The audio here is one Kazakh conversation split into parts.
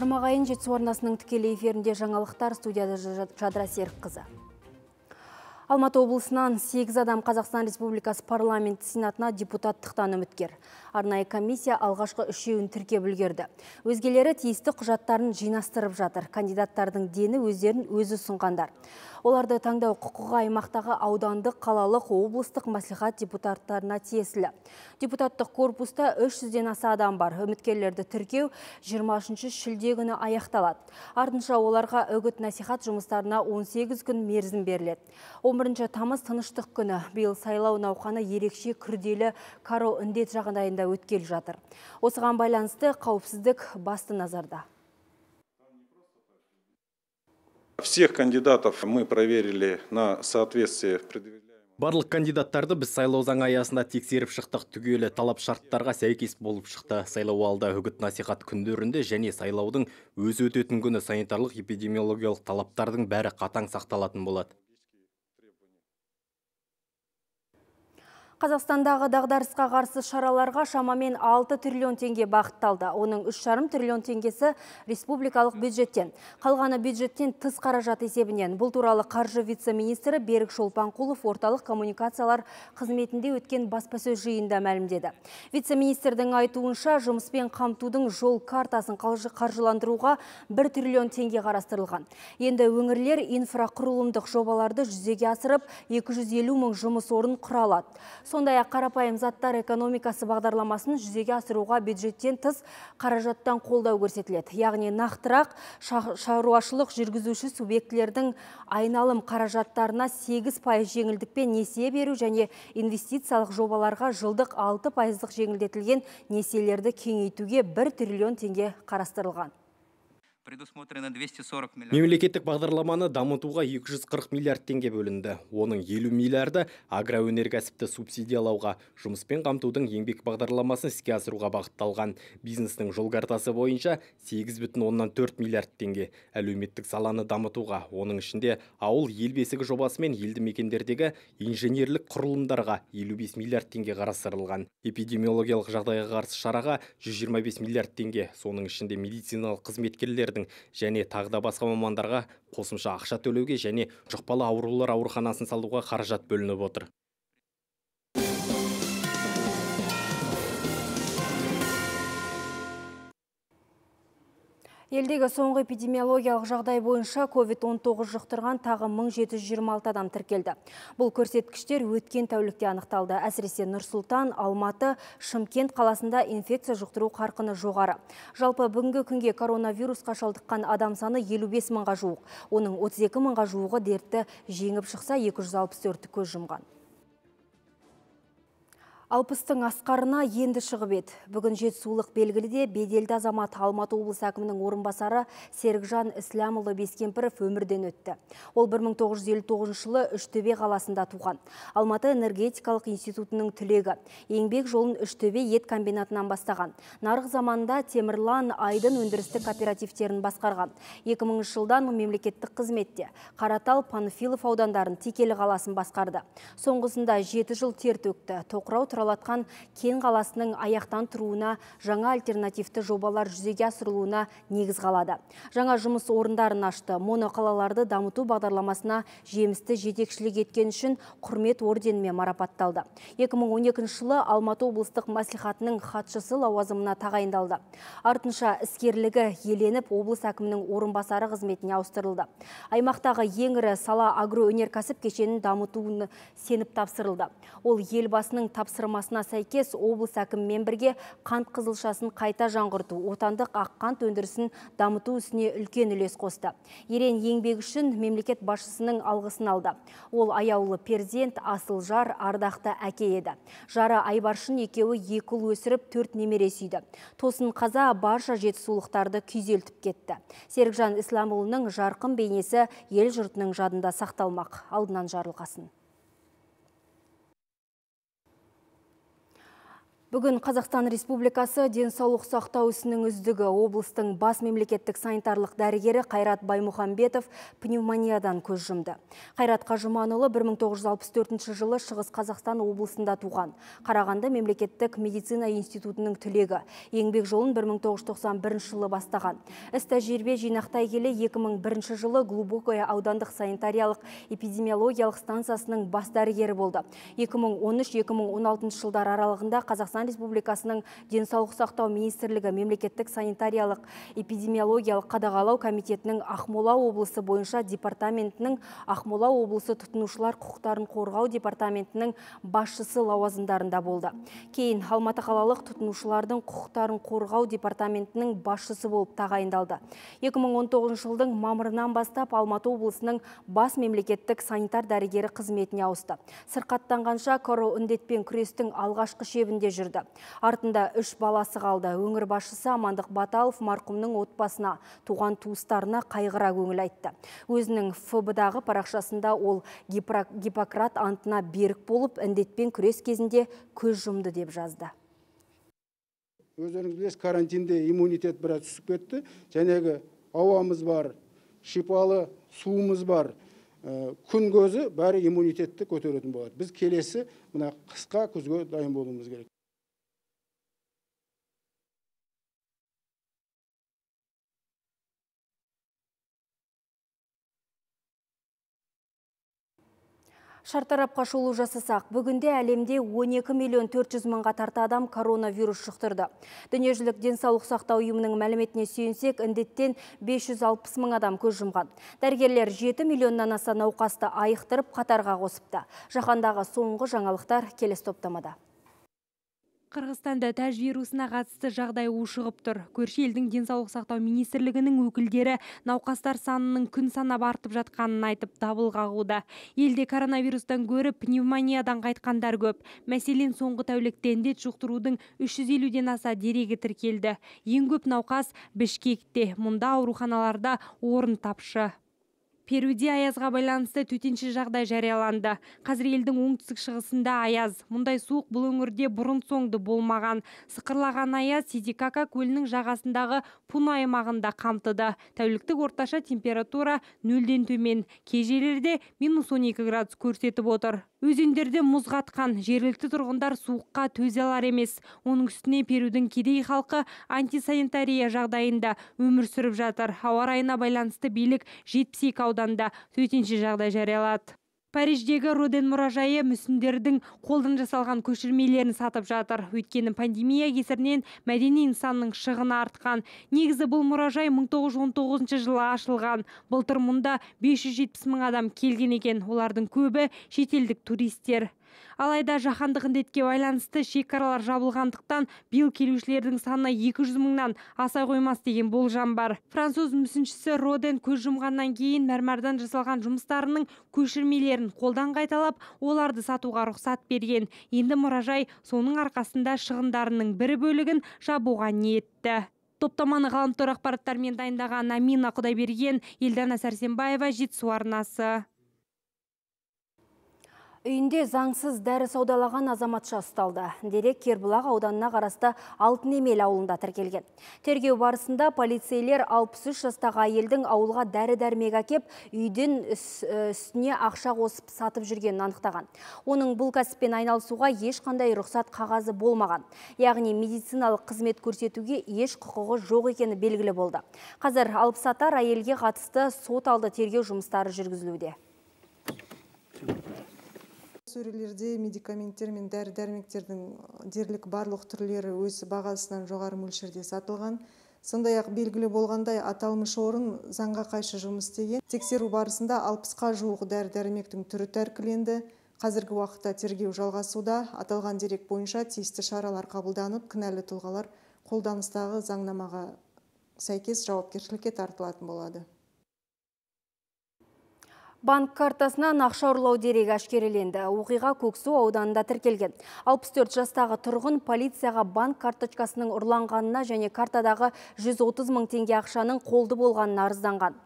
армағайын жетісу орнасының тікелей эфирінде жаңалықтар студияда жадыра қызы. Алматы облысынан 8 адам Қазақстан Республикасы парламент сенатына депутаттықтан үміткер. Арнайы комиссия алғашқы үшеуін тірке бүлгерді Өзгелері тиісті құжаттарын жинастырып жатыр. Кандидаттардың дені өздерін өзі сұнғандар. Оларды таңдау құқығы аймақтағы аудандық, қалалық, облыстық мәслихат депутаттарына тиесілі. Депутаттық корпуста 300-ден аса адам бар. Үміткерлерді тіркеу 23 шілде күні аяқталады. Артынша оларға үгіт насихат жұмыстарына 18 күн мерзім беріледі. 11 тамыз тыныштық күні бейл сайлау науқаны ерекше күрделі каро үндет жағдайында өткел жатыр. Осыған байланысты қауіпсіздік басты назарда. Всех кандидатов мы проверили на Барлық кандидаттарды біз сайлау заң аясында тексеріп шықтық түгелі талап шарттарға сәйкес болып шықты. Сайлау алда үгіт насихат күндерінде және сайлаудың өзі өтетін күні санитарлық эпидемиологиялық талаптардың бәрі қатаң сақталатын болады. Қазақстандағы дағдарысқа қарсы шараларға шамамен 6 триллион теңге бақытталды Оның 3,5 триллион теңгесі республикалық бюджеттен. Қалғаны бюджеттен тыс қаражат есебінен. Бұл туралы қаржы вице-министрі Берік Шолпанқұлов орталық коммуникациялар қызметінде өткен баспасөз жиында мәлімдеді. Вице-министрдің айтуынша жұмыспен қамтудың жол картасын қаржыландыруға 1 триллион теңге қарастырылған. Енді өңірлер инфрақұрылымдық жобаларды жүзеге асырып, 250 мың жұмыс орын құралады сондай ақ қарапайым заттар экономикасы бағдарламасын жүзеге асыруға бюджеттен тыс қаражаттан қолдау көрсетіледі яғни нақтырақ шаруашылық жүргізуші субъектілердің айналым қаражаттарына 8 пайыз жеңілдікпен несие беру және инвестициялық жобаларға жылдық 6 пайыздық жеңілдетілген несиелерді кеңейтуге 1 триллион теңге қарастырылған предусмотрено 240 Мемлекеттік бағдарламаны дамытуға 240 миллиард теңге бөлінді. Оның елу миллиарды агроөнеркәсіпті субсидиялауға, жұмыспен қамтудың еңбек бағдарламасын іске асыруға бағытталған. Бизнестің жол картасы бойынша төрт миллиард теңге. Әлеуметтік саланы дамытуға, оның ішінде ауыл ел бесігі жобасы мен елді мекендердегі инженерлік құрылымдарға бес миллиард теңге қарастырылған. Эпидемиологиялық жағдайға қарсы шараға 125 миллиард теңге, соның ішінде медициналық қызметкерлердің және тағы да басқа мамандарға қосымша ақша төлеуге және жұқпалы аурулар ауруханасын салуға қаражат бөлініп отыр Елдегі соңғы эпидемиологиялық жағдай бойынша COVID-19 жұқтырған тағы 1726 адам тіркелді. Бұл көрсеткіштер өткен тәулікте анықталды. Әсіресе Нұрсултан, Алматы, Шымкент қаласында инфекция жұқтыру қарқыны жоғары. Жалпы бүгінгі күнге коронавирусқа шалдыққан адам саны 55 мыңға жуық. Оның 32 мыңға жуығы дертті жеңіп шықса 264 көз жұмған. Алпыстың асқарына енді шығып еді. Бүгін жетісулық белгіліде беделді азамат Алматы облыс әкімінің орынбасары Серікжан Исламылы Бескемпіров өмірден өтті. Ол 1959 жылы Үштөбе қаласында туған. Алматы энергетикалық институтының түлегі. Еңбек жолын Үштөбе ет комбинатынан бастаған. Нарық заманда Темірлан Айдын өндірістік кооперативтерін басқарған. 2000 жылдан мемлекеттік қызметте Қаратал Панфилов аудандарын Текелі қаласын басқарды. Соңғысында 7 жыл тер төкті. Тоқырау тұралатқан кен қаласының аяқтан тұруына жаңа альтернативті жобалар жүзеге асырылуына негіз қалады. Жаңа жұмыс орындарын ашты. Моноқалаларды дамыту бағдарламасына жемісті жетекшілік еткен үшін құрмет орденімен марапатталды. 2012 жылы Алматы облыстық мәслихатының хатшысы лауазымына тағайындалды. Артынша іскерлігі еленіп облыс әкімінің орынбасары қызметіне ауыстырылды. Аймақтағы ең ірі сала агроөнеркәсіп кешенін дамытуын сеніп тапсырылды. Ол елбасының тапсырма тапсырмасына сәйкес облыс әкімімен бірге қант қызылшасын қайта жаңғырту, отандық қант өндірісін дамыту ісіне үлкен үлес қосты. Ерен еңбек үшін мемлекет басшысының алғысын алды. Ол аяулы перзент, асыл жар, ардақты әке еді. Жары Айбаршын екеуі екі ұл өсіріп, төрт немере сүйді. Тосын қаза барша жетісулықтарды күйзелтіп кетті. Серікжан Исламұлының жарқын бейнесі ел жұртының жадында сақталмақ. Алдынан жарылғасын. Бүгін Қазақстан Республикасы денсаулық сақтау ісінің үздігі облыстың бас мемлекеттік санитарлық дәрігері Қайрат Баймұхамбетов пневмониядан көз жұмды. Қайрат Қажыманұлы 1964 жылы Шығыс Қазақстан облысында туған. Қарағанды мемлекеттік медицина институтының түлегі. Еңбек жолын 1991 жылы бастаған. Іс тәжірибе жинақтай келе 2001 жылы Глубокое аудандық санитариялық эпидемиологиялық станциясының бас дәрігері болды. 2013-2016 жылдар аралығында Қазақстан Қазақстан Республикасының денсаулық сақтау министрлігі мемлекеттік санитариялық эпидемиологиялық қадағалау комитетінің Ақмола облысы бойынша департаментінің Ақмола облысы тұтынушылар құқықтарын қорғау департаментінің басшысы лауазымдарында болды. Кейін Алматы қалалық тұтынушылардың құқықтарын қорғау департаментінің басшысы болып тағайындалды. 2019 жылдың мамырынан бастап Алматы облысының бас мемлекеттік санитар дәрігері қызметіне ауысты. Сырқаттанғанша коро індетпен күрестің алғашқы шебінде жүрді. Артында үш баласы қалды. Өңір басшысы Амандық Баталов марқұмның отбасына, туған туыстарына қайғыра көңіл айтты. Өзінің ФБ-дағы парақшасында ол Гиппократ антына берік болып, індетпен күрес кезінде көз жұмды деп жазды өздеріңіз білесіз карантинде иммунитет біраз түсіп кетті жәнегі ауамыз бар шипалы суымыз бар э, күн көзі бәрі иммунитетті көтеретін болады біз келесі мына қысқа күзге дайын болуымыз керек Шартарапқа шолу жасысақ, бүгінде әлемде 12 миллион 400 мыңға тарта адам коронавирус жұқтырды. Дүниежілік денсаулық сақтау ұйымының мәліметіне сүйенсек, індеттен 560 мың адам көз жұмған. Дәргерлер 7 миллионнан аса науқасты айықтырып қатарға қосыпты. Жаһандағы соңғы жаңалықтар келес топтамада. Қырғызстанда тәж вирусына қатысты жағдай ушығып тұр. Көрші елдің денсаулық сақтау министрлігінің өкілдері науқастар санының күн санап артып жатқанын айтып дабыл қағуда. Елде коронавирустан көріп, пневмониядан қайтқандар көп. Мәселен, соңғы тәулікте індет жұқтырудың 350-ден аса дерегі тіркелді. Ең көп науқас Бішкекте. Мұнда ауруханаларда орын тапшы перуде аязға байланысты төтенше жағдай жарияланды қазір елдің оңтүстік шығысында аяз мұндай суық бұл өңірде бұрын соңды болмаған сықырлаған аяз сидикака көлінің жағасындағы пуна аймағында қамтыды тәуліктік орташа температура нөлден төмен кежелерде жерлерде минус он градус көрсетіп отыр өзендерде мұз қатқан жергілікті тұрғындар суыққа төзе емес оның үстіне перудің кедей халқы антисанитария жағдайында өмір сүріп жатыр ауа райына байланысты билік 72 екі ауданда төтенше жағдай жариялады париждегі роден мұражайы мүсіндердің қолдан жасалған көшірмелерін сатып жатыр өйткені пандемия кесірінен мәдени инсанның шығыны артқан негізі бұл мұражай 1919 жылы ашылған былтыр мұнда 570 мың адам келген екен олардың көбі шетелдік туристер алайда жаһандық індетке байланысты шекаралар жабылғандықтан биыл келушілердің саны 200 мыңнан аса қоймас деген болжам бар француз мүсіншісі роден көз жұмғаннан кейін мәрмәрдан жасалған жұмыстарының көшірмелерін қолдан қайталап оларды сатуға рұқсат берген енді мұражай соның арқасында шығындарының бір бөлігін жабуға ниетті топтаманы ғаламтор ақпараттармен дайындаған амина құдайберген елдана сәрсенбаева жетісу арнасы Үйінде заңсыз дәрі саудалаған азаматша ұсталды. Дерек Кербұлақ ауданына қарасты Алтын Емел ауылында тіркелген. Тергеу барысында полицейлер 63 жастағы әйелдің ауылға дәрі-дәрмек әкеп, үйден э, үстіне ақша қосып сатып жүргенін анықтаған. Оның бұл кәсіппен айналысуға ешқандай рұқсат қағазы болмаған. Яғни медициналық қызмет көрсетуге еш құқығы жоқ екені белгілі болды. Қазір алыпсатар әйелге қатысты сот алды тергеу жұмыстары жүргізілуде сөрелерде медикаменттер мен дәрі дәрмектердің э, дерлік барлық түрлері өз бағасынан жоғары мөлшерде сатылған сондай ақ белгілі болғандай аталмыш орын заңға қайшы жұмыс істеген тексеру барысында алпысқа жуық дәрі дәрмектің түрі тәркіленді қазіргі уақытта тергеу жалғасуда аталған дерек бойынша тиісті шаралар қабылданып кінәлі тұлғалар қолданыстағы заңнамаға сәйкес жауапкершілікке тартылатын болады Банк картасынан ақша ұрлау дерегі әшкереленді. Оқиға Көксу ауданында тіркелген. 64 жастағы тұрғын полицияға банк карточкасының ұрланғанына және картадағы 130 мың теңге ақшаның қолды болғанына арызданған.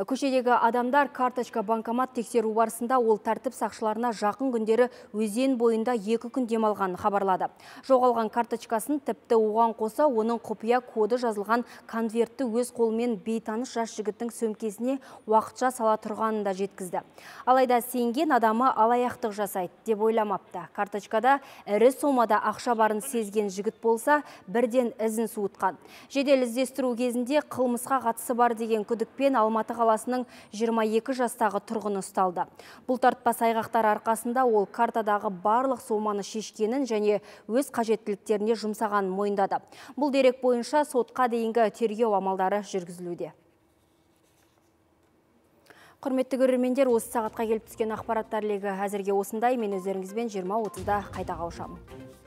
Э, көшедегі адамдар карточка банкомат тексеру барысында ол тәртіп сақшыларына жақын күндері өзен бойында екі күн демалғанын хабарлады. Жоғалған карточкасын тіпті оған қоса оның құпия коды жазылған конвертті өз қолымен бейтаныс жас жігіттің сөмкесіне уақытша сала тұрғанын да жеткізді. Алайда сенген адамы алаяқтық жасайды деп ойламапты. Карточкада ірі сомада ақша барын сезген жігіт болса, бірден ізін суытқан. Жедел іздестіру кезінде қылмысқа қатысы бар деген күдікпен Алматы қала қаласының 22 жастағы тұрғыны ұсталды. Бұл тартпа сайғақтар арқасында ол картадағы барлық соманы шешкенін және өз қажеттіліктеріне жұмсаған мойындады. Бұл дерек бойынша сотқа дейінгі тергеу амалдары жүргізілуде. Құрметті көрермендер, осы сағатқа келіп түскен ақпараттар легі әзірге осындай. Мен өздеріңізбен 20.30-да қайта қауышамын.